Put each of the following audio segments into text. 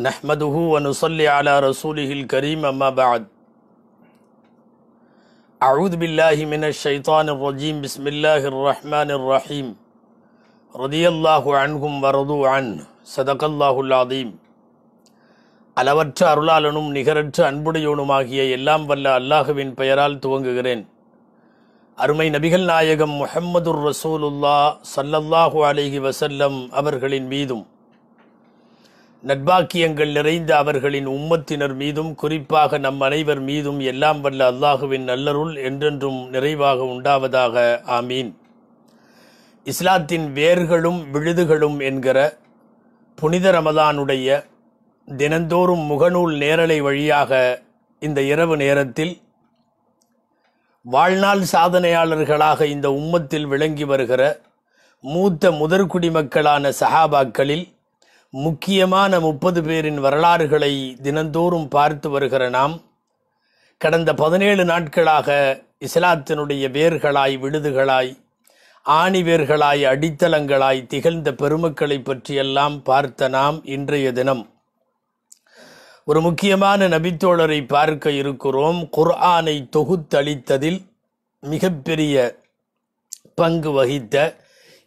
نحمده ونصلي على رسوله الكريم ما بعد أعوذ بالله من الشيطان الرجيم بسم الله الرحمن الرحيم رضي الله عنهم ورضوا عنه صدق الله العظيم அளவற்ற الله بين بيرال எல்லாம் غرين أرمي பெயரால் துவங்குகிறேன் محمد الرسول الله صلى الله عليه وسلم வசல்லம் அவர்களின் மீதும் நட்பாக்கியங்கள் நிறைந்த அவர்களின் உம்மத்தினர் மீதும் குறிப்பாக நம் அனைவர் மீதும் எல்லாம் வல்ல அல்லாஹுவின் நல்லருள் என்றென்றும் நிறைவாக உண்டாவதாக ஆமீன் இஸ்லாத்தின் வேர்களும் விழுதுகளும் என்கிற புனித ரமதானுடைய தினந்தோறும் முகநூல் நேரலை வழியாக இந்த இரவு நேரத்தில் வாழ்நாள் சாதனையாளர்களாக இந்த உம்மத்தில் விளங்கி வருகிற மூத்த முதற்குடிமக்களான சஹாபாக்களில் முக்கியமான முப்பது பேரின் வரலாறுகளை தினந்தோறும் பார்த்து வருகிற நாம் கடந்த பதினேழு நாட்களாக இஸ்லாத்தினுடைய வேர்களாய் விடுதுகளாய் ஆணி வேர்களாய் அடித்தளங்களாய் திகழ்ந்த பெருமக்களை பற்றியெல்லாம் பார்த்த நாம் இன்றைய தினம் ஒரு முக்கியமான நபித்தோழரை பார்க்க இருக்கிறோம் குர்ஆனை தொகுத்தளித்ததில் மிகப்பெரிய பங்கு வகித்த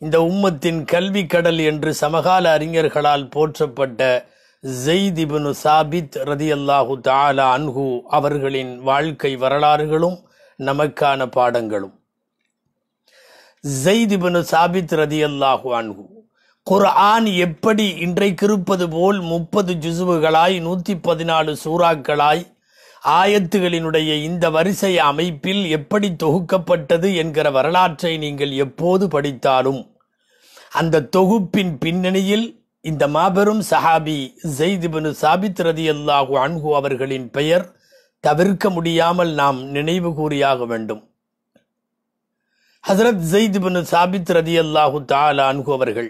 இந்த உம்மத்தின் கல்வி கடல் என்று சமகால அறிஞர்களால் போற்றப்பட்ட ஜெய்திபனு சாபித் ரதி அல்லாஹு தாலா அன்ஹு அவர்களின் வாழ்க்கை வரலாறுகளும் நமக்கான பாடங்களும் ஜெய்திபனு சாபித் ரதி அல்லாஹு அன்ஹு குர்ஆன் எப்படி இன்றைக்கிருப்பது போல் முப்பது ஜுசுவுகளாய் நூற்றி பதினாலு சூறாக்களாய் ஆயத்துகளினுடைய இந்த வரிசை அமைப்பில் எப்படி தொகுக்கப்பட்டது என்கிற வரலாற்றை நீங்கள் எப்போது படித்தாலும் அந்த தொகுப்பின் பின்னணியில் இந்த மாபெரும் சஹாபி ஜெய்திபனு சாபித் ரதி அல்லாஹு அன்ஹு அவர்களின் பெயர் தவிர்க்க முடியாமல் நாம் நினைவு கூறியாக வேண்டும் ஹசரத் ஜெய்திபனு சாபித் ரதி அல்லாஹு தாலா அன்ஹு அவர்கள்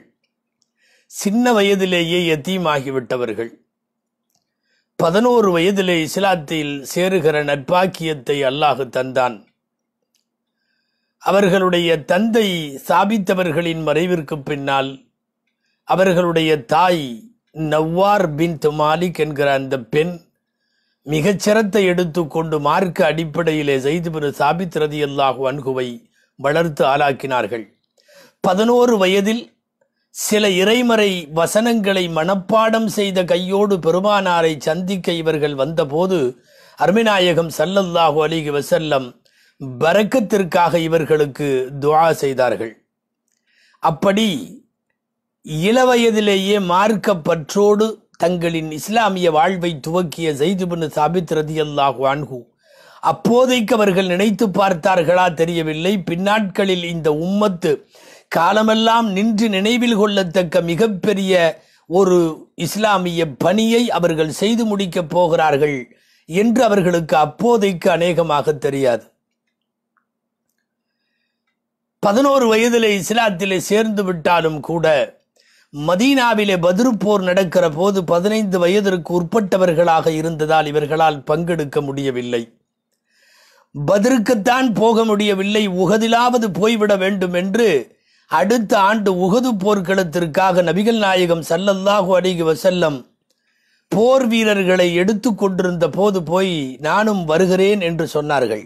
சின்ன வயதிலேயே எத்தீமாகிவிட்டவர்கள் பதினோரு வயதிலே இஸ்லாத்தில் சேருகிற நட்பாக்கியத்தை அல்லாஹு தந்தான் அவர்களுடைய தந்தை சாபித்தவர்களின் மறைவிற்கு பின்னால் அவர்களுடைய தாய் நவ்வார் பின் துமாலிக் என்கிற அந்த பெண் மிகச்சிறத்தை எடுத்துக்கொண்டு மார்க்க அடிப்படையிலே செய்து பெரு சாபித் ரதி அல்லாஹு அன்குவை வளர்த்து ஆளாக்கினார்கள் பதினோரு வயதில் சில இறைமறை வசனங்களை மனப்பாடம் செய்த கையோடு பெருமானாரை சந்திக்க இவர்கள் வந்தபோது அருமிநாயகம் சல்லல்லாஹு அலிகி வசல்லம் பரக்கத்திற்காக இவர்களுக்கு துவா செய்தார்கள் அப்படி இளவயதிலேயே மார்க்க பற்றோடு தங்களின் இஸ்லாமிய வாழ்வை துவக்கிய ஜெய்துபின் சாபித் ரதி அல்லாஹு அன்ஹூ அப்போதைக்கு அவர்கள் நினைத்து பார்த்தார்களா தெரியவில்லை பின்னாட்களில் இந்த உம்மத்து காலமெல்லாம் நின்று நினைவில் கொள்ளத்தக்க மிகப்பெரிய ஒரு இஸ்லாமிய பணியை அவர்கள் செய்து முடிக்கப் போகிறார்கள் என்று அவர்களுக்கு அப்போதைக்கு அநேகமாக தெரியாது பதினோரு வயதிலே இஸ்லாத்திலே சேர்ந்து விட்டாலும் கூட மதீனாவிலே பதிரு போர் நடக்கிற போது பதினைந்து வயதிற்கு உட்பட்டவர்களாக இருந்ததால் இவர்களால் பங்கெடுக்க முடியவில்லை பதிருக்குத்தான் போக முடியவில்லை உகதிலாவது போய்விட வேண்டும் என்று அடுத்த ஆண்டு உகது போர்க்களத்திற்காக நபிகள் நாயகம் சல்லல்லாஹு அடிகு வசல்லம் போர் வீரர்களை எடுத்து கொண்டிருந்த போது போய் நானும் வருகிறேன் என்று சொன்னார்கள்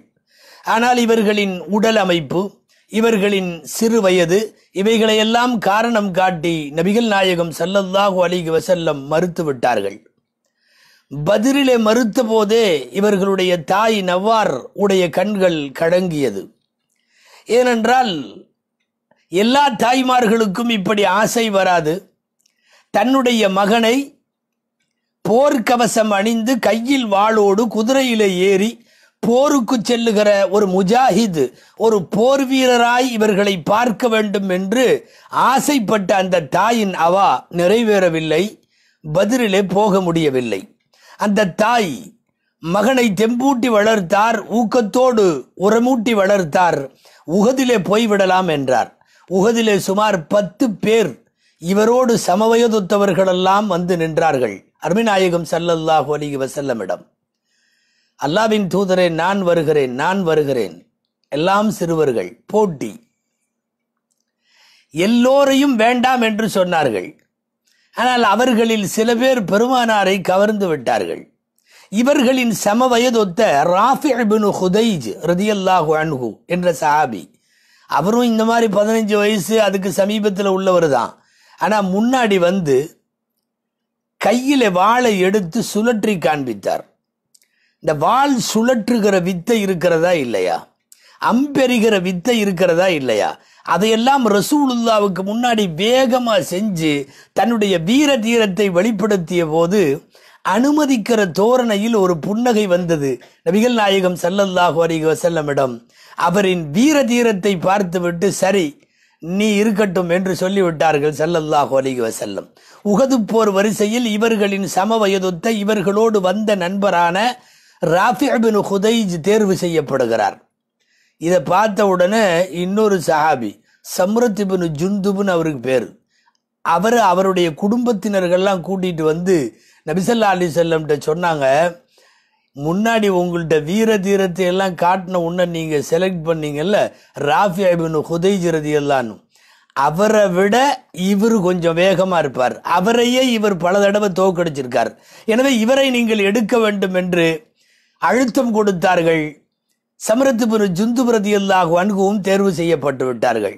ஆனால் இவர்களின் உடல் அமைப்பு இவர்களின் சிறு வயது இவைகளையெல்லாம் காரணம் காட்டி நபிகள் நாயகம் சல்லல்லாஹு அலிகி வசல்லம் மறுத்து விட்டார்கள் பதிரிலே மறுத்த போதே இவர்களுடைய தாய் நவ்வார் உடைய கண்கள் கடங்கியது ஏனென்றால் எல்லா தாய்மார்களுக்கும் இப்படி ஆசை வராது தன்னுடைய மகனை போர்க்கவசம் அணிந்து கையில் வாளோடு குதிரையிலே ஏறி போருக்கு செல்லுகிற ஒரு முஜாஹித் ஒரு போர் வீரராய் இவர்களை பார்க்க வேண்டும் என்று ஆசைப்பட்ட அந்த தாயின் அவா நிறைவேறவில்லை பதிலே போக முடியவில்லை அந்த தாய் மகனை தெம்பூட்டி வளர்த்தார் ஊக்கத்தோடு உரமூட்டி வளர்த்தார் உகதிலே போய்விடலாம் என்றார் உகதிலே சுமார் பத்து பேர் இவரோடு சமவயதொத்தவர்களெல்லாம் வந்து நின்றார்கள் அருமைநாயகம் சல்லல்லாஹு அலி வசல்லமிடம் அல்லாவின் தூதரே நான் வருகிறேன் நான் வருகிறேன் எல்லாம் சிறுவர்கள் போட்டி எல்லோரையும் வேண்டாம் என்று சொன்னார்கள் ஆனால் அவர்களில் சில பேர் பெருமானாரை கவர்ந்து விட்டார்கள் இவர்களின் சம வயதொத்த ராஃபி பின் ஹுதைஜ் ரதியல்லாஹு அன்ஹு என்ற சஹாபி அவரும் இந்த மாதிரி பதினஞ்சு வயசு அதுக்கு சமீபத்தில் உள்ளவர் தான் ஆனால் முன்னாடி வந்து கையில் வாழை எடுத்து சுழற்றி காண்பித்தார் இந்த வால் சுழற்றுகிற வித்தை இருக்கிறதா இல்லையா அம்பெறிகிற வித்தை இருக்கிறதா இல்லையா அதையெல்லாம் ரசூலுல்லாவுக்கு முன்னாடி வேகமாக செஞ்சு தன்னுடைய வீர தீரத்தை வெளிப்படுத்திய போது அனுமதிக்கிற தோரணையில் ஒரு புன்னகை வந்தது நபிகள் நாயகம் சல்லல்லாஹு அலிக செல்லமிடம் அவரின் வீர தீரத்தை பார்த்துவிட்டு சரி நீ இருக்கட்டும் என்று சொல்லிவிட்டார்கள் சல்லல்லாஹு அலிக வசல்லம் உகது போர் வரிசையில் இவர்களின் சம வயதொத்த இவர்களோடு வந்த நண்பரான ராஃபிபின் ஹுதைஜ் தேர்வு செய்யப்படுகிறார் இதை பார்த்த உடனே இன்னொரு சஹாபி சம்ரத்திபின் ஜுந்துபுன்னு அவருக்கு பேர் அவர் அவருடைய குடும்பத்தினர்கள்லாம் கூட்டிகிட்டு வந்து நபிசல்லா அலி செல்லம்கிட்ட சொன்னாங்க முன்னாடி உங்கள்கிட்ட வீர தீரத்தை எல்லாம் காட்டின உடனே நீங்கள் செலக்ட் பண்ணீங்கல்ல ராஃபி ஐபின் ஹுதைஜிரதி எல்லான்னு அவரை விட இவர் கொஞ்சம் வேகமாக இருப்பார் அவரையே இவர் பல தடவை தோக்கடிச்சிருக்கார் எனவே இவரை நீங்கள் எடுக்க வேண்டும் என்று அழுத்தம் கொடுத்தார்கள் சமரத்துபுர ஜுந்து பிரதியல்லாக அணுகவும் தேர்வு செய்யப்பட்டு விட்டார்கள்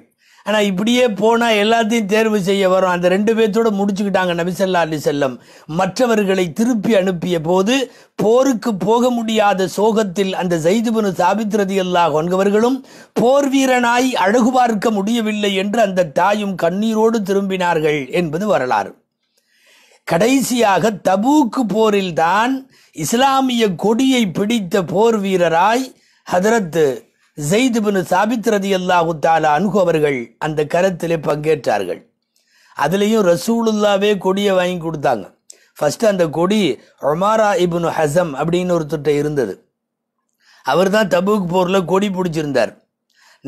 ஆனால் இப்படியே போனால் எல்லாத்தையும் தேர்வு செய்ய வரும் அந்த ரெண்டு பேர்த்தோடு முடிச்சுக்கிட்டாங்க நபிசல்லா அலி செல்லம் மற்றவர்களை திருப்பி அனுப்பிய போது போருக்கு போக முடியாத சோகத்தில் அந்த ஜெய்துபனு சாபித்ரதி அல்லா கொன்கவர்களும் போர் வீரனாய் அழகு பார்க்க முடியவில்லை என்று அந்த தாயும் கண்ணீரோடு திரும்பினார்கள் என்பது வரலாறு கடைசியாக தபூக்கு போரில்தான் இஸ்லாமிய கொடியை பிடித்த போர் வீரராய் ஹதரத் ஜெயித் பின் சாபித் ரதி அல்லாஹு தாலா அனுகு அவர்கள் அந்த கரத்திலே பங்கேற்றார்கள் அதுலேயும் ரசூலுல்லாவே கொடியை வாங்கி கொடுத்தாங்க ஃபஸ்ட்டு அந்த கொடி ஒமாரா இப்னு ஹசம் அப்படின்னு ஒருத்தர்கிட்ட இருந்தது அவர் தான் தபுக் போரில் கொடி பிடிச்சிருந்தார்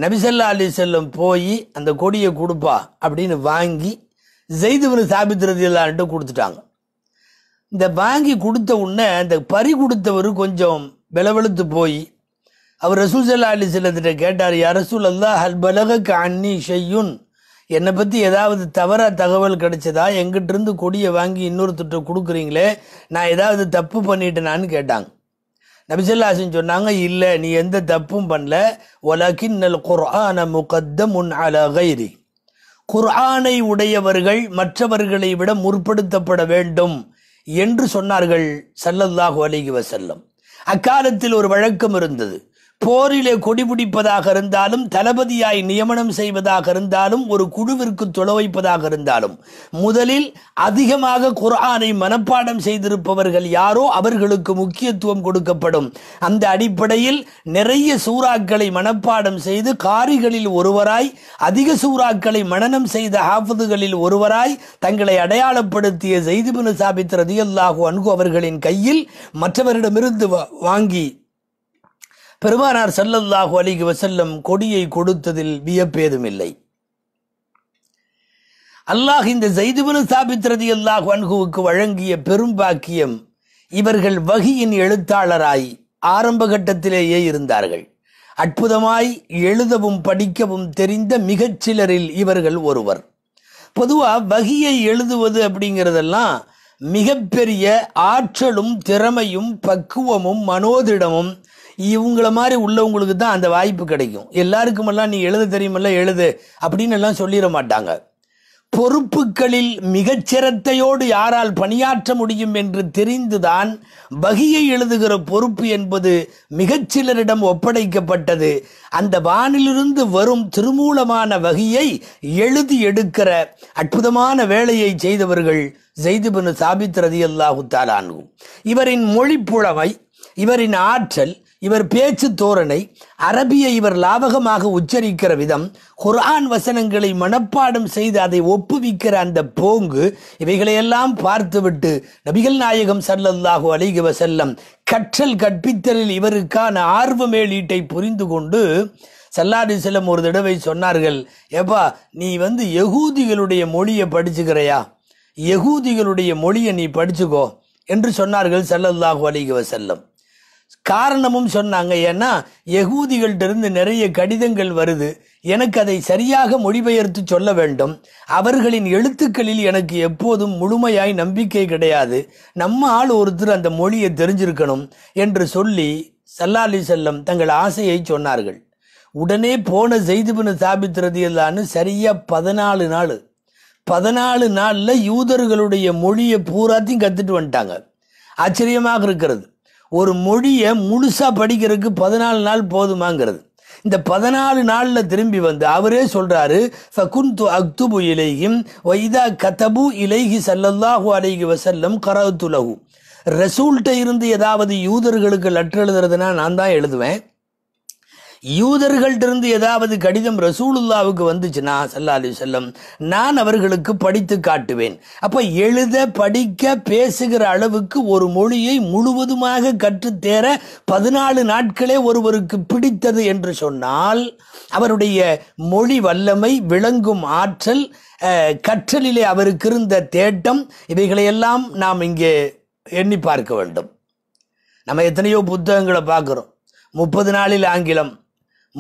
நபிசல்லா அலி செல்லம் போய் அந்த கொடியை கொடுப்பா அப்படின்னு வாங்கி ஜெய்துவனு சாபித்திரதி இல்லான்ட்டு கொடுத்துட்டாங்க இந்த வாங்கி கொடுத்த உடனே இந்த பறி கொடுத்தவர் கொஞ்சம் விளவெழுத்து போய் அவர் ரசூல் சல்லா அலி செல்லத்திட்ட கேட்டார் யா அல்லா ஹல் பலகக்கு ஷையுன் என்னை பற்றி ஏதாவது தவறாக தகவல் கிடைச்சதா எங்கிட்டிருந்து கொடியை வாங்கி இன்னொருத்தட்ட கொடுக்குறீங்களே நான் ஏதாவது தப்பு பண்ணிட்டேனான்னு கேட்டாங்க நபிசல்லாசன் சொன்னாங்க இல்லை நீ எந்த தப்பும் பண்ணல ஒலகின் நல் குர்ஆன முகத்தம் உன் அல கைரி குர்ஆனை உடையவர்கள் மற்றவர்களை விட முற்படுத்தப்பட வேண்டும் என்று சொன்னார்கள் சல்லல்லாஹு அலிகி வசல்லம் அக்காலத்தில் ஒரு வழக்கம் இருந்தது போரிலே கொடிபிடிப்பதாக இருந்தாலும் தளபதியாய் நியமனம் செய்வதாக இருந்தாலும் ஒரு குழுவிற்கு தொலைவைப்பதாக இருந்தாலும் முதலில் அதிகமாக குரானை மனப்பாடம் செய்திருப்பவர்கள் யாரோ அவர்களுக்கு முக்கியத்துவம் கொடுக்கப்படும் அந்த அடிப்படையில் நிறைய சூறாக்களை மனப்பாடம் செய்து காரிகளில் ஒருவராய் அதிக சூறாக்களை மனநம் செய்த ஹாஃபதுகளில் ஒருவராய் தங்களை அடையாளப்படுத்திய ஜெய்திபின் சாபித் ரதியல்லாஹு அன்கு அவர்களின் கையில் மற்றவரிடமிருந்து வாங்கி பெருமானார் சல்லல்லாஹு அலிக வசல்லம் கொடியை கொடுத்ததில் வியப்பேதும் இல்லை அல்லாஹ் இந்த ஜெய்துபுல் சாபித்ரதி அல்லாஹ் அன்குவுக்கு வழங்கிய பெரும் பாக்கியம் இவர்கள் வகியின் எழுத்தாளராய் ஆரம்ப கட்டத்திலேயே இருந்தார்கள் அற்புதமாய் எழுதவும் படிக்கவும் தெரிந்த மிகச்சிலரில் இவர்கள் ஒருவர் பொதுவாக வகியை எழுதுவது அப்படிங்கிறதெல்லாம் மிகப்பெரிய ஆற்றலும் திறமையும் பக்குவமும் மனோதிடமும் இவங்கள மாதிரி உள்ளவங்களுக்கு தான் அந்த வாய்ப்பு கிடைக்கும் எல்லாருக்குமெல்லாம் நீ எழுத தெரியுமல்ல எழுது அப்படின்னு எல்லாம் சொல்லிட மாட்டாங்க பொறுப்புகளில் மிகச்சிரத்தையோடு யாரால் பணியாற்ற முடியும் என்று தெரிந்துதான் பகியை எழுதுகிற பொறுப்பு என்பது மிகச்சிலரிடம் ஒப்படைக்கப்பட்டது அந்த வானிலிருந்து வரும் திருமூலமான வகையை எழுதி எடுக்கிற அற்புதமான வேலையை செய்தவர்கள் ஜெய்துபின் சாபித் ரதி அல்லாஹு தாலானு இவரின் மொழி இவரின் ஆற்றல் இவர் பேச்சு தோரணை அரபியை இவர் லாவகமாக உச்சரிக்கிற விதம் குர்ஆன் வசனங்களை மனப்பாடம் செய்து அதை ஒப்புவிக்கிற அந்த போங்கு இவைகளையெல்லாம் பார்த்துவிட்டு நபிகள் நாயகம் சல்லல்லாஹு அலிக வசல்லம் கற்றல் கற்பித்தலில் இவருக்கான ஆர்வ மேலீட்டை புரிந்து கொண்டு சல்லாடி செல்லம் ஒரு தடவை சொன்னார்கள் ஏப்பா நீ வந்து யகூதிகளுடைய மொழியை படிச்சுக்கிறையா யகூதிகளுடைய மொழியை நீ படிச்சுக்கோ என்று சொன்னார்கள் சல்லல்லாஹு அலிக வசல்லம் காரணமும் சொன்னாங்க ஏன்னா யகூதிகள்டிருந்து நிறைய கடிதங்கள் வருது எனக்கு அதை சரியாக மொழிபெயர்த்து சொல்ல வேண்டும் அவர்களின் எழுத்துக்களில் எனக்கு எப்போதும் முழுமையாய் நம்பிக்கை கிடையாது நம்ம ஆள் ஒருத்தர் அந்த மொழியை தெரிஞ்சிருக்கணும் என்று சொல்லி சல்லாலி செல்லம் தங்கள் ஆசையை சொன்னார்கள் உடனே போன செய்து பின்ன சாபித்திரது எல்லான்னு சரியாக பதினாலு நாள் பதினாலு நாளில் யூதர்களுடைய மொழியை பூராத்தையும் கற்றுட்டு வந்துட்டாங்க ஆச்சரியமாக இருக்கிறது ஒரு மொழியை முழுசாக படிக்கிறதுக்கு பதினாலு நாள் போதுமாங்கிறது இந்த பதினாலு நாளில் திரும்பி வந்து அவரே சொல்கிறாரு ஃபகுந்து அக்துபு இலைகிம் வைதா கதபு இலைஹி சல்லல்லாஹு அலைஹி வசல்லம் கரவுத்துலகு ரசூல்கிட்ட இருந்து ஏதாவது யூதர்களுக்கு லெட்டர் எழுதுறதுன்னா நான் தான் எழுதுவேன் யூதர்கள்டிருந்து ஏதாவது கடிதம் ரசூலுல்லாவுக்கு வந்துச்சுன்னா சல்லா அலி செல்லம் நான் அவர்களுக்கு படித்து காட்டுவேன் அப்போ எழுத படிக்க பேசுகிற அளவுக்கு ஒரு மொழியை முழுவதுமாக கற்றுத்தேர பதினாலு நாட்களே ஒருவருக்கு பிடித்தது என்று சொன்னால் அவருடைய மொழி வல்லமை விளங்கும் ஆற்றல் கற்றலிலே அவருக்கு இருந்த தேட்டம் இவைகளையெல்லாம் நாம் இங்கே எண்ணி பார்க்க வேண்டும் நம்ம எத்தனையோ புத்தகங்களை பார்க்குறோம் முப்பது நாளில் ஆங்கிலம்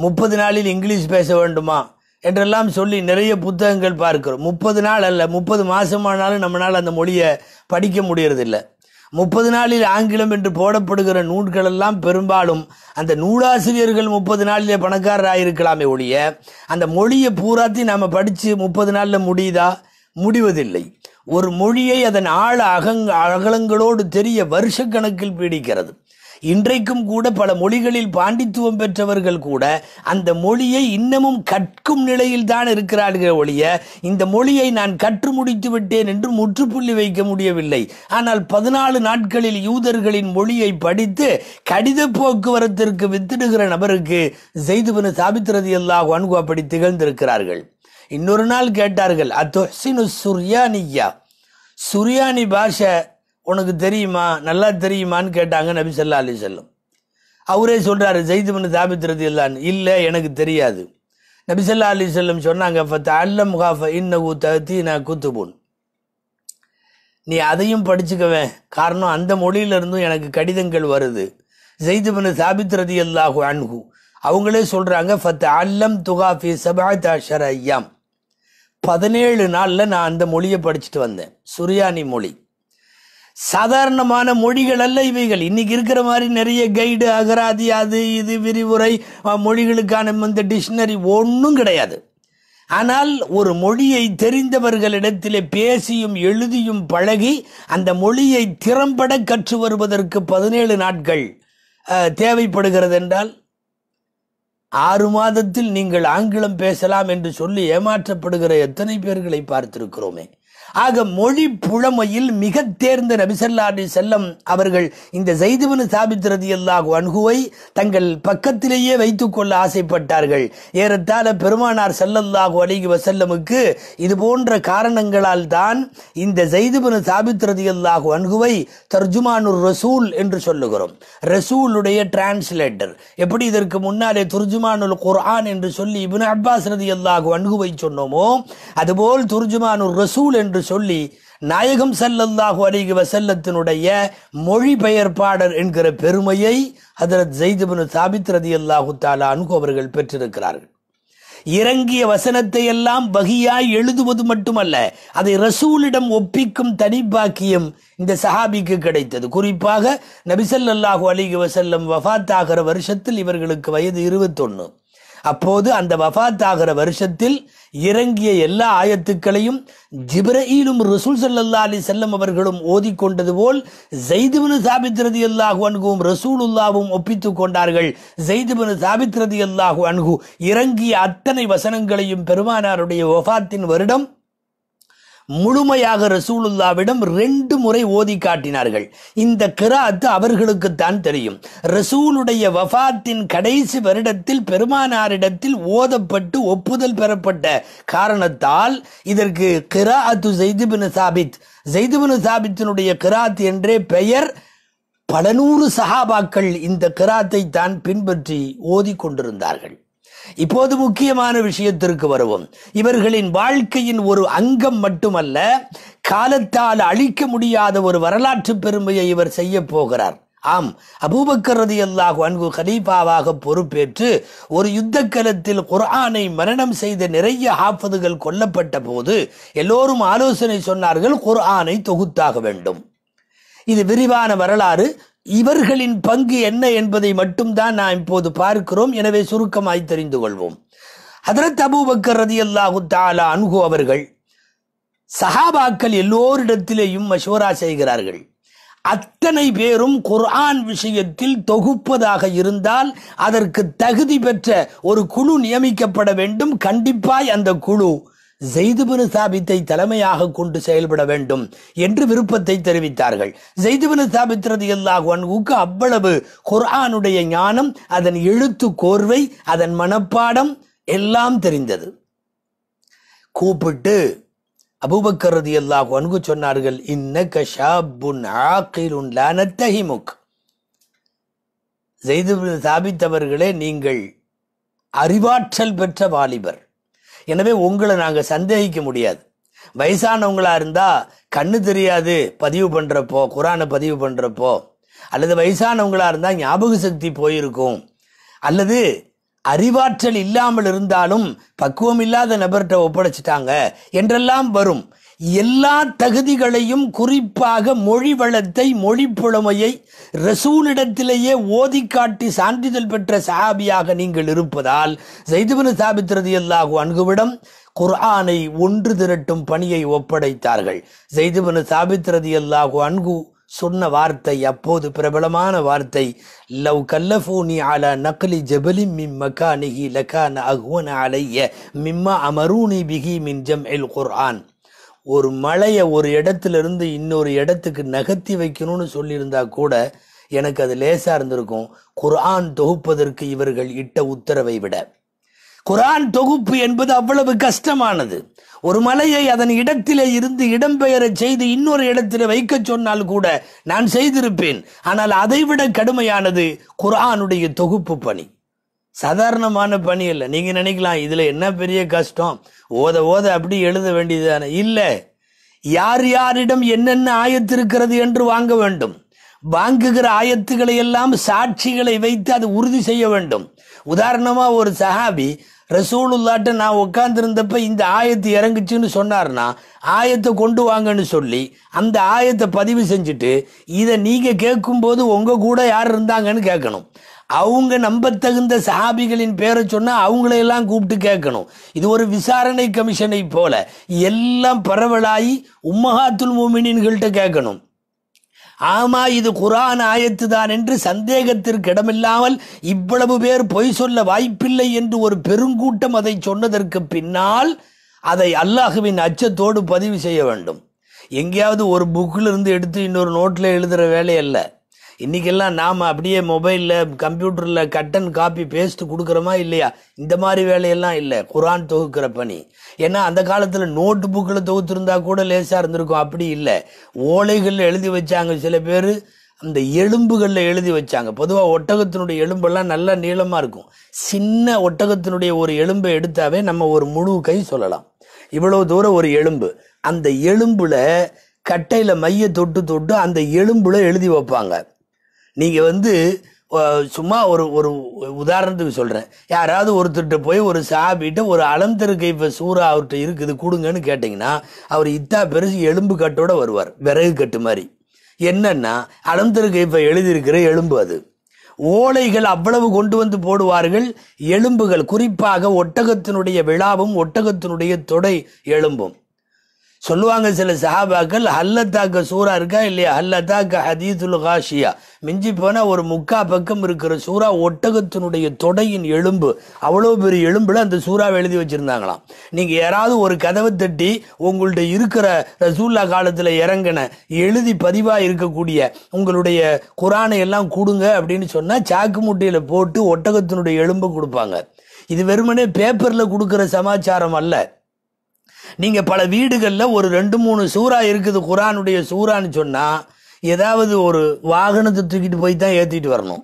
முப்பது நாளில் இங்கிலீஷ் பேச வேண்டுமா என்றெல்லாம் சொல்லி நிறைய புத்தகங்கள் பார்க்கிறோம் முப்பது நாள் அல்ல முப்பது மாதமானாலும் நம்மளால் அந்த மொழியை படிக்க முடியறதில்லை முப்பது நாளில் ஆங்கிலம் என்று போடப்படுகிற நூல்களெல்லாம் பெரும்பாலும் அந்த நூலாசிரியர்கள் முப்பது நாளில் பணக்காரராக இருக்கலாமே ஒழிய அந்த மொழியை பூராத்தி நாம் படித்து முப்பது நாளில் முடியுதா முடிவதில்லை ஒரு மொழியை அதன் ஆழ அகங் அகலங்களோடு தெரிய வருஷக்கணக்கில் பீடிக்கிறது இன்றைக்கும் கூட பல மொழிகளில் பாண்டித்துவம் பெற்றவர்கள் கூட அந்த மொழியை இன்னமும் கற்கும் நிலையில் தான் இருக்கிறார்கள் ஒழிய இந்த மொழியை நான் கற்று முடித்து விட்டேன் என்று முற்றுப்புள்ளி வைக்க முடியவில்லை ஆனால் பதினாலு நாட்களில் யூதர்களின் மொழியை படித்து கடித போக்குவரத்திற்கு வித்திடுகிற நபருக்கு ஜெய்துபனு சாபித்ரதி அல்லாஹ் அன்கு அப்படி திகழ்ந்திருக்கிறார்கள் இன்னொரு நாள் கேட்டார்கள் அத்தொஹினு சுர்யானியா சுரியானி பாஷை உனக்கு தெரியுமா நல்லா தெரியுமான்னு கேட்டாங்க நபி சொல்லா அலி செல்லம் அவரே சொல்கிறாரு ஜெய்துமனு தாபித்திரது இல்லான்னு இல்லை எனக்கு தெரியாது சொல்லா அலி செல்லம் சொன்னாங்க அல்லம் ஹாஃப இன்னகு நான் கூத்துபூன் நீ அதையும் படிச்சுக்கவே காரணம் அந்த மொழியிலிருந்தும் எனக்கு கடிதங்கள் வருது ஜெய்துமனு தாபித்ரதி அல்லாஹு அன்ஹு அவங்களே சொல்கிறாங்க ஃபத் அல்லம் துகாஃபி சபாத் ஐயாம் பதினேழு நாளில் நான் அந்த மொழியை படிச்சுட்டு வந்தேன் சுரியானி மொழி சாதாரணமான மொழிகள் அல்ல இவைகள் இன்றைக்கி இருக்கிற மாதிரி நிறைய கைடு அகராதி அது இது விரிவுரை மொழிகளுக்கான இந்த டிக்ஷனரி ஒன்றும் கிடையாது ஆனால் ஒரு மொழியை தெரிந்தவர்களிடத்திலே பேசியும் எழுதியும் பழகி அந்த மொழியை திறம்பட கற்று வருவதற்கு பதினேழு நாட்கள் தேவைப்படுகிறது என்றால் ஆறு மாதத்தில் நீங்கள் ஆங்கிலம் பேசலாம் என்று சொல்லி ஏமாற்றப்படுகிற எத்தனை பேர்களை பார்த்திருக்கிறோமே ஆக மொழி புலமையில் மிக தேர்ந்த நபிசல்லா அலி செல்லம் அவர்கள் இந்த ஜெய்துவனு சாபித் ரதி அல்லாஹ் அன்குவை தங்கள் பக்கத்திலேயே வைத்துக்கொள்ள ஆசைப்பட்டார்கள் ஏறத்தாழ பெருமானார் செல்லல்லாஹு அலிகி வசல்லமுக்கு இது போன்ற காரணங்களால் தான் இந்த ஜெய்துபனு சாபித் ரதி அல்லாஹு அன்குவை தர்ஜுமானுர் ரசூல் என்று சொல்லுகிறோம் ரசூலுடைய டிரான்ஸ்லேட்டர் எப்படி இதற்கு முன்னாலே துர்ஜுமானுல் குர்ஆன் என்று சொல்லி இபின் அப்பாஸ் ரதி அல்லாஹு அன்குவை சொன்னோமோ அதுபோல் துர்ஜுமானுர் ரசூல் என்று சொல்லி நாயகம் சல்லல்லாஹு அலிகி வசல்லத்தினுடைய மொழிபெயர்ப்பாளர் என்கிற பெருமையை ஹதரத் ஜெய்துபின் சாபித் ரதி அல்லாஹு தாலா அன்கு அவர்கள் பெற்றிருக்கிறார்கள் இறங்கிய வசனத்தை எல்லாம் வகியாய் எழுதுவது மட்டுமல்ல அதை ரசூலிடம் ஒப்பிக்கும் தனிப்பாக்கியம் இந்த சஹாபிக்கு கிடைத்தது குறிப்பாக நபிசல்லாஹு அலிகி வசல்லம் ஆகிற வருஷத்தில் இவர்களுக்கு வயது இருபத்தொன்னு அப்போது அந்த ஆகிற வருஷத்தில் இறங்கிய எல்லா ஆயத்துக்களையும் ஜிப்ரஈலும் ரசூல் சல்லா அலி செல்லம் அவர்களும் ஓதிக்கொண்டது போல் ஜெய்துபனு சாபித்ரதி அல்லாஹு ரசூல் ரசூலுல்லாவும் ஒப்பித்துக் கொண்டார்கள் ஜெய்துபனு சாபித்ரதி அல்லாஹு அன்கு இறங்கிய அத்தனை வசனங்களையும் பெருமானாருடைய வஃத்தின் வருடம் முழுமையாக ரசூலுல்லாவிடம் ரெண்டு முறை ஓதி காட்டினார்கள் இந்த கிராத்து அவர்களுக்குத்தான் தெரியும் ரசூலுடைய வஃபாத்தின் கடைசி வருடத்தில் பெருமானாரிடத்தில் ஓதப்பட்டு ஒப்புதல் பெறப்பட்ட காரணத்தால் இதற்கு கிரா அத்து ஜெய்துபின் சாபித் ஜெய்துபின் சாபித்தினுடைய கிராத் என்றே பெயர் பல நூறு சஹாபாக்கள் இந்த கிராத்தை தான் பின்பற்றி ஓதி கொண்டிருந்தார்கள் இப்போது முக்கியமான விஷயத்திற்கு வருவோம் இவர்களின் வாழ்க்கையின் ஒரு அங்கம் மட்டுமல்ல காலத்தால் அழிக்க முடியாத ஒரு வரலாற்று பெருமையை இவர் செய்ய போகிறார் ஆம் அபூபக்கர் ரதி அல்லாஹ் அன்பு ஹலீஃபாவாக பொறுப்பேற்று ஒரு யுத்த கலத்தில் குர்ஆனை மரணம் செய்த நிறைய ஹாஃபதுகள் கொல்லப்பட்ட போது எல்லோரும் ஆலோசனை சொன்னார்கள் குர்ஆனை தொகுத்தாக வேண்டும் இது விரிவான வரலாறு இவர்களின் பங்கு என்ன என்பதை மட்டும்தான் நாம் இப்போது பார்க்கிறோம் எனவே சுருக்கமாய் தெரிந்து கொள்வோம் ஹதரத் அபூபக்கர் ரதி அல்லாஹு தாலா அனுகு அவர்கள் சஹாபாக்கள் எல்லோரிடத்திலேயும் மஷோரா செய்கிறார்கள் அத்தனை பேரும் குர்ஆன் விஷயத்தில் தொகுப்பதாக இருந்தால் அதற்கு தகுதி பெற்ற ஒரு குழு நியமிக்கப்பட வேண்டும் கண்டிப்பாய் அந்த குழு ஜெய்துபின் சாபித்தை தலைமையாக கொண்டு செயல்பட வேண்டும் என்று விருப்பத்தை தெரிவித்தார்கள் ஜெய்துபின் சாபித் ரதி அல்லாஹுக்கு அவ்வளவு குர்ஆனுடைய ஞானம் அதன் எழுத்து கோர்வை அதன் மனப்பாடம் எல்லாம் தெரிந்தது கூப்பிட்டு அபுபக்கரது ரதி ஒன்கு சொன்னார்கள் இன்ன ஷாபுன் ஆக்கிலுன் லானத்தஹிமுக் ஜெய்துபின் சாபித் நீங்கள் அறிவாற்றல் பெற்ற வாலிபர் எனவே உங்களை நாங்கள் சந்தேகிக்க முடியாது வயசானவங்களா இருந்தா கண்ணு தெரியாது பதிவு பண்றப்போ குரானை பதிவு பண்றப்போ அல்லது வயசானவங்களா இருந்தா ஞாபக சக்தி போயிருக்கும் அல்லது அறிவாற்றல் இல்லாமல் இருந்தாலும் பக்குவம் இல்லாத நபர்கிட்ட ஒப்படைச்சிட்டாங்க என்றெல்லாம் வரும் எல்லா தகுதிகளையும் குறிப்பாக மொழி வளத்தை மொழி புலமையை ரசூலிடத்திலேயே ஓதி காட்டி சான்றிதழ் பெற்ற சஹாபியாக நீங்கள் இருப்பதால் ஜெய்துபனு சாபித்ரதி எல்லாகும் அன்குவிடம் குர்ஆனை ஒன்று திரட்டும் பணியை ஒப்படைத்தார்கள் ஜெய்துபின் சாபித்ரதி எல்லாகும் அன்கு சொன்ன வார்த்தை அப்போது பிரபலமான வார்த்தை லவ் கல்லஃபூனி அல நக்லி ஜபலி மிம் மக்கானிகி லக்கான அஹ்வன அலைய மிம்மா அமரூனி பிகி மின் ஜம் எல் குர்ஆன் ஒரு மலையை ஒரு இடத்துலேருந்து இன்னொரு இடத்துக்கு நகர்த்தி வைக்கணும்னு சொல்லியிருந்தா கூட எனக்கு அது லேசாக இருந்திருக்கும் குரான் தொகுப்பதற்கு இவர்கள் இட்ட உத்தரவை விட குரான் தொகுப்பு என்பது அவ்வளவு கஷ்டமானது ஒரு மலையை அதன் இடத்திலே இருந்து இடம்பெயர செய்து இன்னொரு இடத்தில் வைக்க சொன்னால் கூட நான் செய்திருப்பேன் ஆனால் அதைவிட கடுமையானது குரானுடைய தொகுப்பு பணி சாதாரணமான பணி இல்லை நீங்கள் நினைக்கலாம் இதில் என்ன பெரிய கஷ்டம் ஓத ஓத அப்படி எழுத வேண்டியதுதானே இல்லை யார் யாரிடம் என்னென்ன ஆயத்திருக்கிறது என்று வாங்க வேண்டும் வாங்குகிற ஆயத்துக்களை எல்லாம் சாட்சிகளை வைத்து அது உறுதி செய்ய வேண்டும் உதாரணமாக ஒரு சஹாபி ரசூலுல்லாட்ட நான் உட்காந்துருந்தப்ப இந்த ஆயத்து இறங்குச்சுன்னு சொன்னார்னா ஆயத்தை கொண்டு வாங்கன்னு சொல்லி அந்த ஆயத்தை பதிவு செஞ்சுட்டு இதை நீங்கள் கேட்கும்போது உங்கள் கூட யார் இருந்தாங்கன்னு கேட்கணும் அவங்க நம்ப தகுந்த சாபிகளின் பேரை சொன்னால் அவங்களையெல்லாம் கூப்பிட்டு கேட்கணும் இது ஒரு விசாரணை கமிஷனை போல எல்லாம் பரவலாகி உம்மஹாத்துல் மோமினின்கள்ட்ட கேட்கணும் ஆமா இது குரான் ஆயத்து தான் என்று சந்தேகத்திற்கு இடமில்லாமல் இவ்வளவு பேர் பொய் சொல்ல வாய்ப்பில்லை என்று ஒரு பெருங்கூட்டம் அதை சொன்னதற்கு பின்னால் அதை அல்லாஹுவின் அச்சத்தோடு பதிவு செய்ய வேண்டும் எங்கேயாவது ஒரு புக்கில் இருந்து எடுத்து இன்னொரு நோட்டில் எழுதுகிற வேலையல்ல இன்றைக்கெல்லாம் நாம் அப்படியே மொபைலில் கம்ப்யூட்டரில் கட் அண்ட் காப்பி பேஸ்ட்டு கொடுக்குறோமா இல்லையா இந்த மாதிரி வேலையெல்லாம் இல்லை குரான் தொகுக்கிற பணி ஏன்னா அந்த காலத்தில் நோட்டு புக்கில் தொகுத்துருந்தா கூட லேசாக இருந்திருக்கும் அப்படி இல்லை ஓலைகளில் எழுதி வச்சாங்க சில பேர் அந்த எலும்புகளில் எழுதி வச்சாங்க பொதுவாக ஒட்டகத்தினுடைய எலும்பெல்லாம் நல்லா நீளமாக இருக்கும் சின்ன ஒட்டகத்தினுடைய ஒரு எலும்பை எடுத்தாவே நம்ம ஒரு முழு கை சொல்லலாம் இவ்வளவு தூரம் ஒரு எலும்பு அந்த எலும்பில் கட்டையில் மைய தொட்டு தொட்டு அந்த எலும்புல எழுதி வைப்பாங்க நீங்கள் வந்து சும்மா ஒரு ஒரு உதாரணத்துக்கு சொல்கிறேன் யாராவது ஒருத்தர்கிட்ட போய் ஒரு சாப்பிட்டு ஒரு அளம் தெருக்கு இப்போ சூறா அவர்கிட்ட இருக்குது கொடுங்கன்னு கேட்டிங்கன்னா அவர் இத்தா பெருசு எலும்பு கட்டோடு வருவார் விறகு கட்டு மாதிரி என்னென்னா அளம் தெருக்கு இப்போ எழுதியிருக்கிற எலும்பு அது ஓலைகள் அவ்வளவு கொண்டு வந்து போடுவார்கள் எலும்புகள் குறிப்பாக ஒட்டகத்தினுடைய விழாவும் ஒட்டகத்தினுடைய தொடை எலும்பும் சொல்லுவாங்க சில சஹாபாக்கள் ஹல்லத்தாக்க சூறா இருக்கா இல்லையா ஹல்லத்தாக்க ஹதீதுல் காஷியா மிஞ்சி போனால் ஒரு முக்கா பக்கம் இருக்கிற சூறா ஒட்டகத்தினுடைய தொடையின் எலும்பு அவ்வளோ பெரிய எலும்பில் அந்த சூறாவை எழுதி வச்சுருந்தாங்களாம் நீங்கள் யாராவது ஒரு கதவை தட்டி உங்கள்கிட்ட இருக்கிற ரசூல்லா காலத்தில் இறங்கின எழுதி பதிவாக இருக்கக்கூடிய உங்களுடைய குரானை எல்லாம் கொடுங்க அப்படின்னு சொன்னால் சாக்கு முட்டையில் போட்டு ஒட்டகத்தினுடைய எலும்பு கொடுப்பாங்க இது வெறுமனே பேப்பரில் கொடுக்குற சமாச்சாரம் அல்ல நீங்கள் பல வீடுகளில் ஒரு ரெண்டு மூணு சூறா இருக்குது குரானுடைய சூறான்னு சொன்னால் ஏதாவது ஒரு வாகனத்தை தூக்கிட்டு போய் தான் ஏற்றிட்டு வரணும்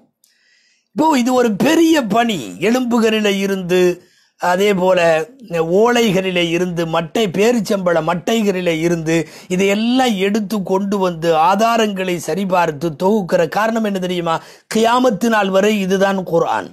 இப்போது இது ஒரு பெரிய பணி எலும்புகளில் இருந்து அதே போல் ஓலைகளில் இருந்து மட்டை பேரிச்சம்பள மட்டைகளில் இருந்து இதையெல்லாம் எடுத்து கொண்டு வந்து ஆதாரங்களை சரிபார்த்து தொகுக்கிற காரணம் என்ன தெரியுமா கியாமத்து நாள் வரை இதுதான் குரான்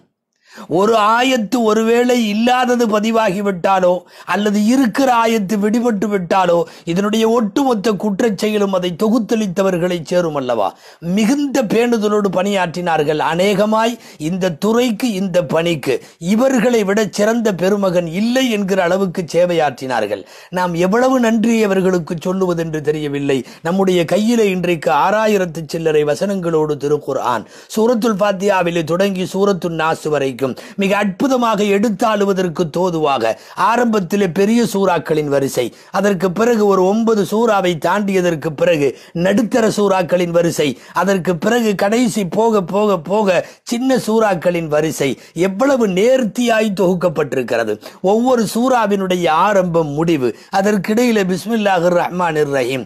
ஒரு ஆயத்து ஒருவேளை இல்லாதது பதிவாகிவிட்டாலோ அல்லது இருக்கிற ஆயத்து விடுபட்டு விட்டாலோ இதனுடைய ஒட்டுமொத்த குற்றச் செயலும் அதை தொகுத்தளித்தவர்களை சேரும் அல்லவா மிகுந்த பேணுதலோடு பணியாற்றினார்கள் அநேகமாய் இந்த துறைக்கு இந்த பணிக்கு இவர்களை விட சிறந்த பெருமகன் இல்லை என்கிற அளவுக்கு சேவையாற்றினார்கள் நாம் எவ்வளவு நன்றி அவர்களுக்கு சொல்லுவதென்று தெரியவில்லை நம்முடைய கையில இன்றைக்கு ஆறாயிரத்து சில்லறை வசனங்களோடு திருக்குர் ஆன் சூரத்துல் பாத்தியாவிலே தொடங்கி சூரத்துல் நாசு வரைக்கும் வரைக்கும் மிக அற்புதமாக எடுத்தாளுவதற்கு தோதுவாக ஆரம்பத்திலே பெரிய சூறாக்களின் வரிசை அதற்கு பிறகு ஒரு ஒன்பது சூறாவை தாண்டியதற்கு பிறகு நடுத்தர சூறாக்களின் வரிசை அதற்கு பிறகு கடைசி போக போக போக சின்ன சூறாக்களின் வரிசை எவ்வளவு நேர்த்தியாய் தொகுக்கப்பட்டிருக்கிறது ஒவ்வொரு சூறாவினுடைய ஆரம்பம் முடிவு அதற்கிடையில் பிஸ்மில்லாஹிர் ரஹ்மான் ரஹீம்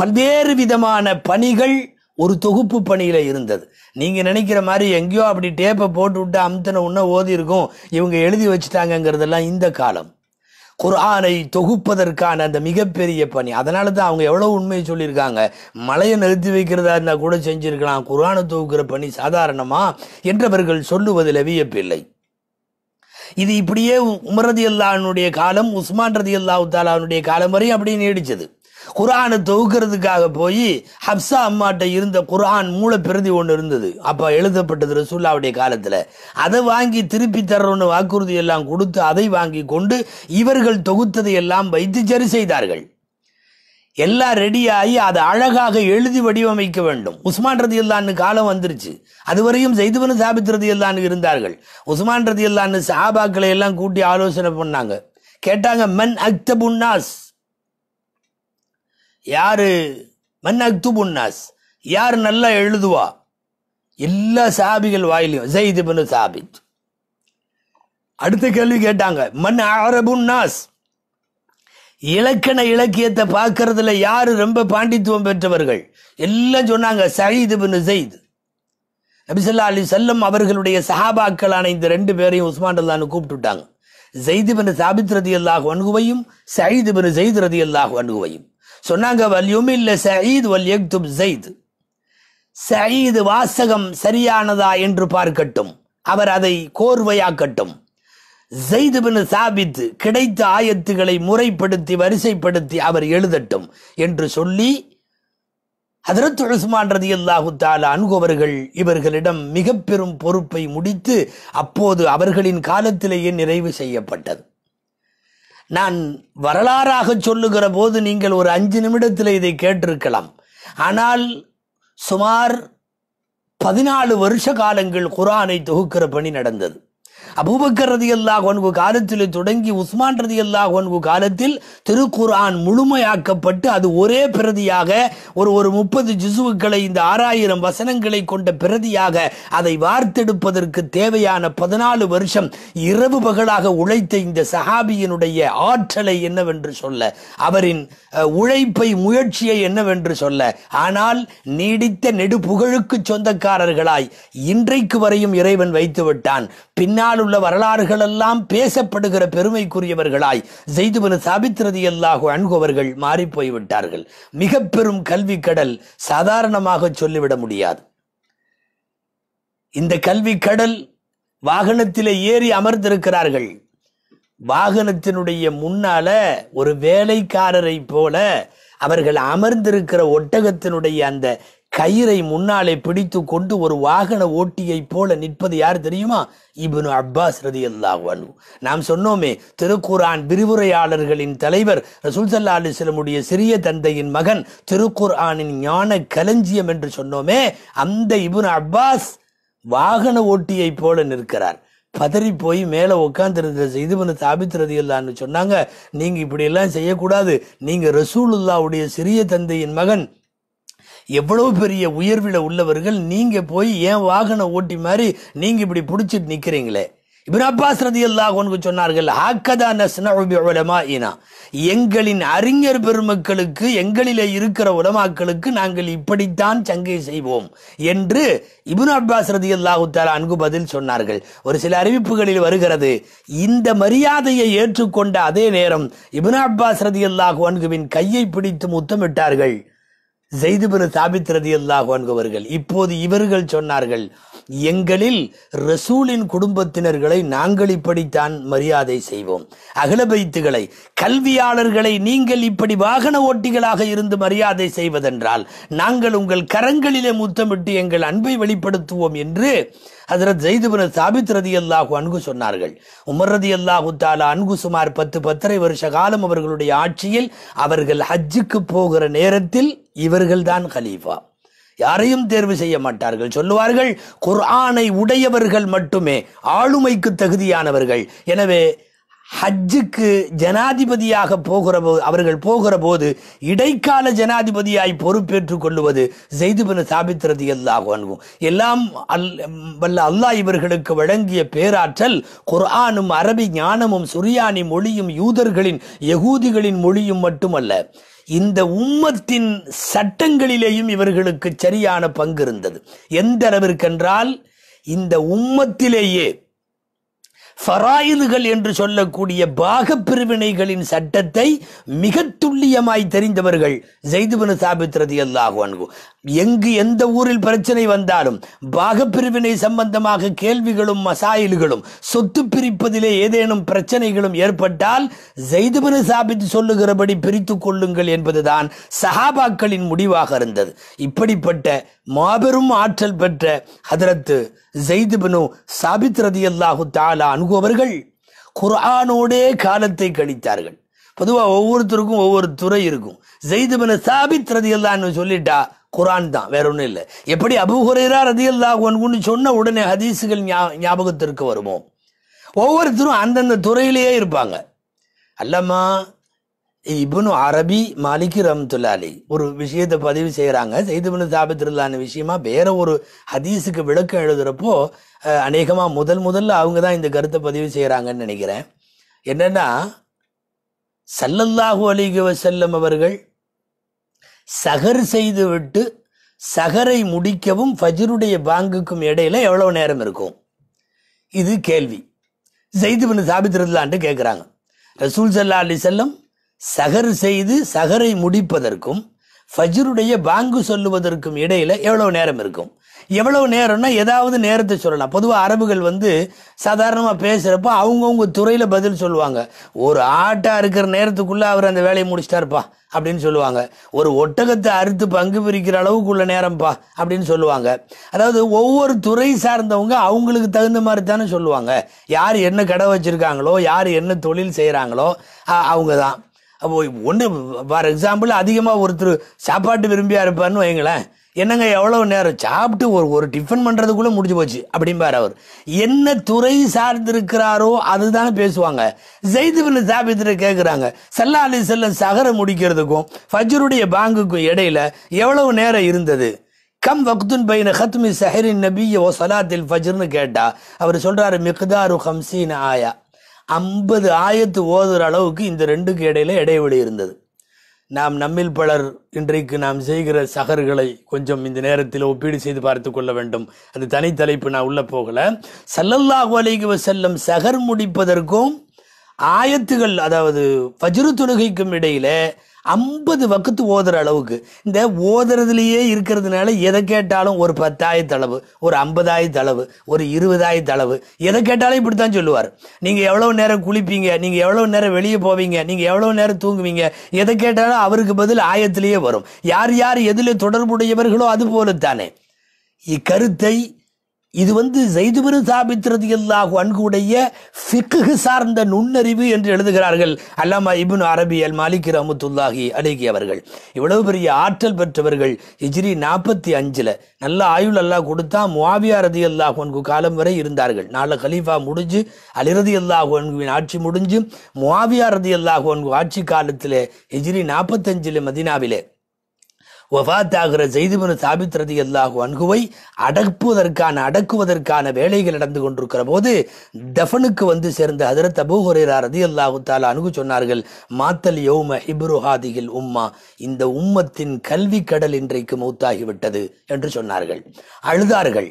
பல்வேறு விதமான பணிகள் ஒரு தொகுப்பு பணியில் இருந்தது நீங்கள் நினைக்கிற மாதிரி எங்கேயோ அப்படி டேப்பை போட்டு விட்டு அமுத்தின உன்ன ஓதி இருக்கும் இவங்க எழுதி வச்சுட்டாங்கங்கிறதெல்லாம் இந்த காலம் குரானை தொகுப்பதற்கான அந்த மிகப்பெரிய பணி அதனால தான் அவங்க எவ்வளோ உண்மையை சொல்லியிருக்காங்க மலையை நிறுத்தி வைக்கிறதா இருந்தால் கூட செஞ்சுருக்கலாம் குரானை தொகுக்கிற பணி சாதாரணமா என்றவர்கள் சொல்லுவதில் வியப்பில்லை இது இப்படியே உமரதி அல்லானுடைய காலம் உஸ்மான் ரதி அல்லாஹு தாலானுடைய காலம் வரை அப்படியே நீடிச்சது குரானை தொகுக்கிறதுக்காக போய் ஹப்சா அம்மாட்ட இருந்த குரான் பிரதி ஒன்று இருந்தது அப்போ எழுதப்பட்டது ரசூல்லாவுடைய காலத்தில் அதை வாங்கி திருப்பி தர்றோன்னு வாக்குறுதி எல்லாம் கொடுத்து அதை வாங்கி கொண்டு இவர்கள் தொகுத்ததை எல்லாம் வைத்து சரி செய்தார்கள் எல்லாம் ரெடியாகி அதை அழகாக எழுதி வடிவமைக்க வேண்டும் உஸ்மான் ரதி இல்லான்னு காலம் வந்துருச்சு அதுவரையும் செய்துவனு சாபித் ரதி இல்லான்னு இருந்தார்கள் உஸ்மான் ரதி இல்லான்னு சாபாக்களை எல்லாம் கூட்டி ஆலோசனை பண்ணாங்க கேட்டாங்க மென் அக்தபுன்னாஸ் யாரு மன்னக்துபுன்னாஸ் யார் நல்லா எழுதுவா எல்லா சாபிகள் வாயிலையும் ஜெயித் சாபித் அடுத்த கேள்வி கேட்டாங்க மண் அரபுன்னாஸ் இலக்கண இலக்கியத்தை பார்க்கறதுல யாரு ரொம்ப பாண்டித்துவம் பெற்றவர்கள் எல்லாம் சொன்னாங்க சயீத் பின் ஜெயித் நபிசல்லா அலி செல்லம் அவர்களுடைய சஹாபாக்களான இந்த ரெண்டு பேரையும் உஸ்மான் அல்லான்னு கூப்பிட்டுட்டாங்க ஜெயித் பின் சாபித் ரதி அல்லாஹ் அணுகுவையும் சயீத் பின் ஜெயித் ரதி அல்லாஹ் அணுகுவையும் சொன்னாங்க வல்யும் சயீத் வல் எக்துப் ஜெயித் சயீது வாசகம் சரியானதா என்று பார்க்கட்டும் அவர் அதை கோர்வையாக்கட்டும் ஜெயிது பின் சாபித் கிடைத்த ஆயத்துகளை முறைப்படுத்தி வரிசைப்படுத்தி அவர் எழுதட்டும் என்று சொல்லி ஹதரத் உஸ்மான் ரதி அல்லாஹு அனுகவர்கள் இவர்களிடம் மிக பெரும் பொறுப்பை முடித்து அப்போது அவர்களின் காலத்திலேயே நிறைவு செய்யப்பட்டது நான் வரலாறாக சொல்லுகிற போது நீங்கள் ஒரு அஞ்சு நிமிடத்தில் இதை கேட்டிருக்கலாம் ஆனால் சுமார் பதினாலு வருஷ காலங்கள் குரானை தொகுக்கிற பணி நடந்தது அபுபக்கர் ரதி அல்லாஹ் ஒன்பு காலத்தில் தொடங்கி உஸ்மான் ரதி அல்லாஹ் ஒன்பு காலத்தில் திருக்குர்ஆன் முழுமையாக்கப்பட்டு அது ஒரே பிரதியாக ஒரு ஒரு முப்பது ஜிசுவுக்களை இந்த ஆறாயிரம் வசனங்களை கொண்ட பிரதியாக அதை வார்த்தெடுப்பதற்கு தேவையான பதினாலு வருஷம் இரவு பகலாக உழைத்த இந்த சஹாபியினுடைய ஆற்றலை என்னவென்று சொல்ல அவரின் உழைப்பை முயற்சியை என்னவென்று சொல்ல ஆனால் நீடித்த நெடுப்புகழுக்கு சொந்தக்காரர்களாய் இன்றைக்கு வரையும் இறைவன் வைத்துவிட்டான் பின்னால் உள்ள எல்லாம் பேசப்படுகிற பெருமைக்குரியவர்களாய் ஜெய்துபனு சாபித்திரதி அல்லாஹு அணுகவர்கள் மாறி போய்விட்டார்கள் மிக பெரும் கல்வி கடல் சாதாரணமாக சொல்லிவிட முடியாது இந்த கல்வி கடல் வாகனத்திலே ஏறி அமர்ந்திருக்கிறார்கள் வாகனத்தினுடைய முன்னால ஒரு வேலைக்காரரை போல அவர்கள் அமர்ந்திருக்கிற ஒட்டகத்தினுடைய அந்த கயிறை முன்னாலே பிடித்து கொண்டு ஒரு வாகன ஓட்டியை போல நிற்பது யார் தெரியுமா இபனு அப்பாஸ் ரதி அல்லாஹு நாம் சொன்னோமே திருக்குரான் விரிவுரையாளர்களின் தலைவர் ரசூல் சல்லா அலிஸ்லமுடைய சிறிய தந்தையின் மகன் ஆனின் ஞான களஞ்சியம் என்று சொன்னோமே அந்த இபுன் அப்பாஸ் வாகன ஓட்டியை போல நிற்கிறார் பதறி போய் மேலே உட்காந்துருந்த இது பண்ண தாபித்துறது இல்லான்னு சொன்னாங்க நீங்கள் இப்படியெல்லாம் செய்யக்கூடாது நீங்கள் ரசூலுல்லாவுடைய சிறிய தந்தையின் மகன் எவ்வளோ பெரிய உயர்வில் உள்ளவர்கள் நீங்கள் போய் ஏன் வாகன ஓட்டி மாதிரி நீங்கள் இப்படி பிடிச்சிட்டு நிற்கிறீங்களே இபின் அப்பாஸ் ரதி அல்லாஹ் ஒன்று சொன்னார்கள் இனா எங்களின் அறிஞர் பெருமக்களுக்கு எங்களிலே இருக்கிற உலமாக்களுக்கு நாங்கள் இப்படித்தான் சங்கை செய்வோம் என்று இபின் அப்பாஸ் ரதி அல்லாஹு தாலா அன்பு பதில் சொன்னார்கள் ஒரு சில அறிவிப்புகளில் வருகிறது இந்த மரியாதையை ஏற்றுக்கொண்ட அதே நேரம் இபின் அப்பாஸ் ரதி அல்லாஹு அன்குவின் கையை பிடித்து முத்தமிட்டார்கள் ஜெய்துபின் தாபித் ரதி அல்லாஹ் இப்போது இவர்கள் சொன்னார்கள் எங்களில் ரசூலின் குடும்பத்தினர்களை நாங்கள் இப்படித்தான் மரியாதை செய்வோம் அகலபைத்துகளை கல்வியாளர்களை நீங்கள் இப்படி வாகன ஓட்டிகளாக இருந்து மரியாதை செய்வதென்றால் நாங்கள் உங்கள் கரங்களிலே முத்தமிட்டு எங்கள் அன்பை வெளிப்படுத்துவோம் என்று ஹசரத் ஜெய்துபின் சாபித் ரதி அல்லாஹு அன்கு சொன்னார்கள் உமர் ரதி அல்லாஹு தாலா அன்கு சுமார் பத்து பத்தரை வருஷ காலம் அவர்களுடைய ஆட்சியில் அவர்கள் ஹஜ்ஜுக்கு போகிற நேரத்தில் இவர்கள்தான் ஹலீஃபா யாரையும் தேர்வு செய்ய மாட்டார்கள் சொல்லுவார்கள் குர்ஆனை உடையவர்கள் மட்டுமே ஆளுமைக்கு தகுதியானவர்கள் எனவே ஹஜ்ஜுக்கு ஜனாதிபதியாக போகிற போது அவர்கள் போகிற போது இடைக்கால ஜனாதிபதியாய் பொறுப்பேற்றுக் கொள்வது ஜெய்துபின் சாபித்திரது அல்லாஹ் எல்லாம் அல் வல்ல அல்லாஹ் இவர்களுக்கு வழங்கிய பேராற்றல் குர்ஆனும் அரபி ஞானமும் சுரியானி மொழியும் யூதர்களின் யகூதிகளின் மொழியும் மட்டுமல்ல இந்த உம்மத்தின் சட்டங்களிலேயும் இவர்களுக்கு சரியான பங்கு இருந்தது எந்த அளவிற்கென்றால் இந்த உம்மத்திலேயே ஃபராயுதுகள் என்று சொல்லக்கூடிய பாக பிரிவினைகளின் சட்டத்தை மிக துல்லியமாய் தெரிந்தவர்கள் ஜெய்துபனு சாபித்ரதி அல்லாஹு அன்பு எங்கு எந்த ஊரில் பிரச்சனை வந்தாலும் பாகப்பிரிவினை சம்பந்தமாக கேள்விகளும் மசாயில்களும் சொத்து பிரிப்பதிலே ஏதேனும் பிரச்சனைகளும் ஏற்பட்டால் ஜெய்துபனு சாபித் சொல்லுகிறபடி பிரித்து கொள்ளுங்கள் என்பதுதான் சஹாபாக்களின் முடிவாக இருந்தது இப்படிப்பட்ட மாபெரும் ஆற்றல் பெற்ற ஹதரத்து ஜெய்துபனு சாபித் ரதி அல்லாஹு தாலா அணுகுவவர்கள் குரானோடே காலத்தை கழித்தார்கள் பொதுவாக ஒவ்வொருத்தருக்கும் ஒவ்வொரு துறை இருக்கும் ஜெயிதுபின சாபித் ரதியல்லான்னு சொல்லிட்டா குரான் தான் வேற ஒன்றும் இல்லை எப்படி அபுஹுரேரா ரதி ஒன்று சொன்ன உடனே ஹதீஸுகள் ஞாபகத்திற்கு வருமோ ஒவ்வொருத்தரும் அந்தந்த துறையிலேயே இருப்பாங்க அல்லம்மா இபனு அரபி மாலிக் ரம்துல்லாலி ஒரு விஷயத்தை பதிவு செய்கிறாங்க செய்துபின் சாபித்திருல்லான விஷயமா வேற ஒரு ஹதீஸுக்கு விளக்கம் எழுதுறப்போ அநேகமாக முதல் முதல்ல அவங்க தான் இந்த கருத்தை பதிவு செய்கிறாங்கன்னு நினைக்கிறேன் என்னென்னா சல்லல்லாஹு அலிகவ செல்லம் அவர்கள் சகர் செய்துவிட்டு சகரை முடிக்கவும் ஃபஜருடைய பாங்குக்கும் இடையில எவ்வளோ நேரம் இருக்கும் இது கேள்வி ஜெய்துபின் சாபித்திருந்தான்ட்டு கேட்குறாங்க ரசூல் சல்லா அலி செல்லம் சகர் செய்து சகரை முடிப்பதற்கும் ஃபஜருடைய பாங்கு சொல்லுவதற்கும் இடையில எவ்வளோ நேரம் இருக்கும் எவ்வளவு நேரம்னா ஏதாவது நேரத்தை சொல்லலாம் பொதுவாக அரபுகள் வந்து சாதாரணமாக பேசுகிறப்ப அவங்கவுங்க துறையில் பதில் சொல்லுவாங்க ஒரு ஆட்டாக இருக்கிற நேரத்துக்குள்ளே அவர் அந்த வேலையை முடிச்சிட்டாருப்பா அப்படின்னு சொல்லுவாங்க ஒரு ஒட்டகத்தை அறுத்து பங்கு பிரிக்கிற அளவுக்குள்ள நேரம்ப்பா அப்படின்னு சொல்லுவாங்க அதாவது ஒவ்வொரு துறை சார்ந்தவங்க அவங்களுக்கு தகுந்த மாதிரி தானே சொல்லுவாங்க யார் என்ன கடை வச்சுருக்காங்களோ யார் என்ன தொழில் செய்கிறாங்களோ அவங்க தான் அப்போ ஒன்று ஃபார் எக்ஸாம்பிள் அதிகமாக ஒருத்தர் சாப்பாட்டு விரும்பியா இருப்பார்னு வைங்களேன் என்னங்க எவ்வளவு நேரம் சாப்பிட்டு ஒரு ஒரு டிஃபன் பண்ணுறதுக்குள்ளே முடிஞ்சு போச்சு அப்படிம்பார் அவர் என்ன துறை சார்ந்திருக்கிறாரோ அதுதான் பேசுவாங்க ஜெய்துபின் சாபித்திர கேட்குறாங்க சல்லா அலி செல்ல சகர முடிக்கிறதுக்கும் ஃபஜ்ருடைய பாங்குக்கும் இடையில எவ்வளவு நேரம் இருந்தது கம் வக்துன் பைன ஹத்மி சஹரின் நபி ஓ சலாத்தில் ஃபஜ்ருன்னு கேட்டா அவர் சொல்கிறாரு மிக்தாரு ஹம்சின் ஆயா ஐம்பது ஆயத்து ஓதுற அளவுக்கு இந்த ரெண்டுக்கு இடையில இடைவெளி இருந்தது நாம் நம்மில் பலர் இன்றைக்கு நாம் செய்கிற சகர்களை கொஞ்சம் இந்த நேரத்தில் ஒப்பீடு செய்து பார்த்து கொள்ள வேண்டும் அது தலைப்பு நான் உள்ள போகல சல்லல்லாஹு அலைகி வசல்லம் சகர் முடிப்பதற்கும் ஆயத்துகள் அதாவது வஜ்ரு தொழுகைக்கும் இடையில ஐம்பது வக்கத்து ஓதுற அளவுக்கு இந்த ஓதுறதுலேயே இருக்கிறதுனால எதை கேட்டாலும் ஒரு பத்தாயத்தளவு ஒரு ஐம்பதாயிரத்தளவு ஒரு இருபதாயிரத்தளவு எதை கேட்டாலும் இப்படி தான் சொல்லுவார் நீங்கள் எவ்வளோ நேரம் குளிப்பீங்க நீங்கள் எவ்வளோ நேரம் வெளியே போவீங்க நீங்கள் எவ்வளோ நேரம் தூங்குவீங்க எதை கேட்டாலும் அவருக்கு பதில் ஆயத்திலேயே வரும் யார் யார் எதில் தொடர்புடையவர்களோ அது போலத்தானே இக்கருத்தை இது வந்து ஜெய்துபின் சாபித் ரதி அல்லாஹு அன்குடைய ஃபிக்குகு சார்ந்த நுண்ணறிவு என்று எழுதுகிறார்கள் அல்லாமா இபின் அரபி அல் மாலிக் ரஹமத்துல்லாஹி அலேகி அவர்கள் இவ்வளவு பெரிய ஆற்றல் பெற்றவர்கள் ஹிஜ்ரி நாற்பத்தி அஞ்சில் நல்ல ஆயுள் அல்லா கொடுத்தா முவாவியா ரதி அல்லாஹு அன்கு காலம் வரை இருந்தார்கள் நாலு கலீஃபா முடிஞ்சு அலிரதி அல்லாஹு அன்குவின் ஆட்சி முடிஞ்சு முவாவியா ரதி அல்லாஹு அன்கு ஆட்சி காலத்தில் ஹிஜ்ரி நாற்பத்தஞ்சில் மதினாவிலே வஃத்தாகிற ஜெய்துபனு தாபித் ரதி அல்லாஹு அன்குவை அடக்குவதற்கான அடக்குவதற்கான வேலைகள் நடந்து கொண்டிருக்கிற போது தஃபனுக்கு வந்து சேர்ந்த ஹதரத் அபு ரதி அல்லாஹு தாலா அணுகு சொன்னார்கள் மாத்தல் யோம ஹிப்ருஹாதிகள் உம்மா இந்த உம்மத்தின் கல்வி கடல் இன்றைக்கு மௌத்தாகிவிட்டது என்று சொன்னார்கள் அழுதார்கள்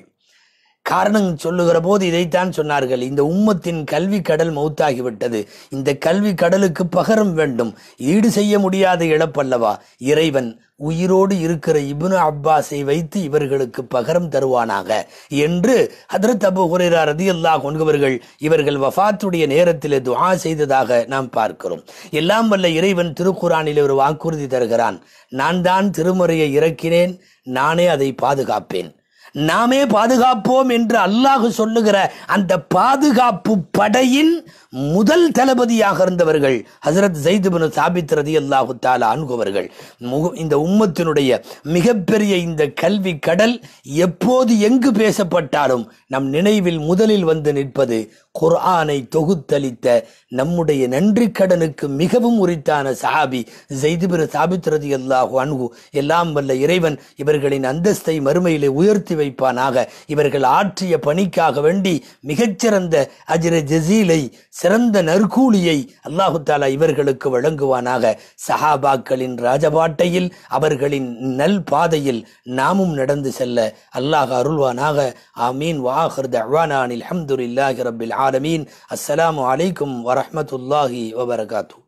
காரணம் சொல்லுகிற போது இதைத்தான் சொன்னார்கள் இந்த உம்மத்தின் கல்வி கடல் மௌத்தாகிவிட்டது இந்த கல்வி கடலுக்கு பகரம் வேண்டும் ஈடு செய்ய முடியாத இழப்பல்லவா இறைவன் உயிரோடு இருக்கிற இபுனு அப்பாஸை வைத்து இவர்களுக்கு பகரம் தருவானாக என்று ஹதரத் அபு ஹுரேரா ரதி அல்லா கொன்கவர்கள் இவர்கள் வஃத்துடைய நேரத்தில் துவா செய்ததாக நாம் பார்க்கிறோம் எல்லாம் வல்ல இறைவன் திருக்குறானில் ஒரு வாக்குறுதி தருகிறான் நான் தான் திருமுறையை இறக்கினேன் நானே அதை பாதுகாப்பேன் நாமே பாதுகாப்போம் என்று அல்லாஹு சொல்லுகிற அந்த பாதுகாப்பு படையின் முதல் தளபதியாக இருந்தவர்கள் ஹசரத் ஜெயிதுபனு சாபித் ரதி அல்லாஹு தாலா அணுகுவர்கள் இந்த உம்மத்தினுடைய மிகப்பெரிய இந்த கல்வி கடல் எப்போது எங்கு பேசப்பட்டாலும் நம் நினைவில் முதலில் வந்து நிற்பது குர்ஆனை தொகுத்தளித்த நம்முடைய நன்றி கடனுக்கு மிகவும் உரித்தான சஹாபி ஜெயிதுபின் சாபித் ரதி அல்லாஹு அணுகு எல்லாம் வல்ல இறைவன் இவர்களின் அந்தஸ்தை மறுமையிலே உயர்த்தி வைப்பானாக இவர்கள் ஆற்றிய பணிக்காக வேண்டி மிகச்சிறந்த அஜிர ஜசீலை சிறந்த நற்கூலியை அல்லாஹு தாலா இவர்களுக்கு வழங்குவானாக சஹாபாக்களின் ராஜபாட்டையில் அவர்களின் நல் பாதையில் நாமும் நடந்து செல்ல அல்லாஹ் அருள்வானாக ஆமீன் வாஹர் தவானானில் இல்லாஹி ரபில் ஆலமீன் அஸ்ஸலாமு அலைக்கும் வரமத்துல்லாஹி வபரகாத்து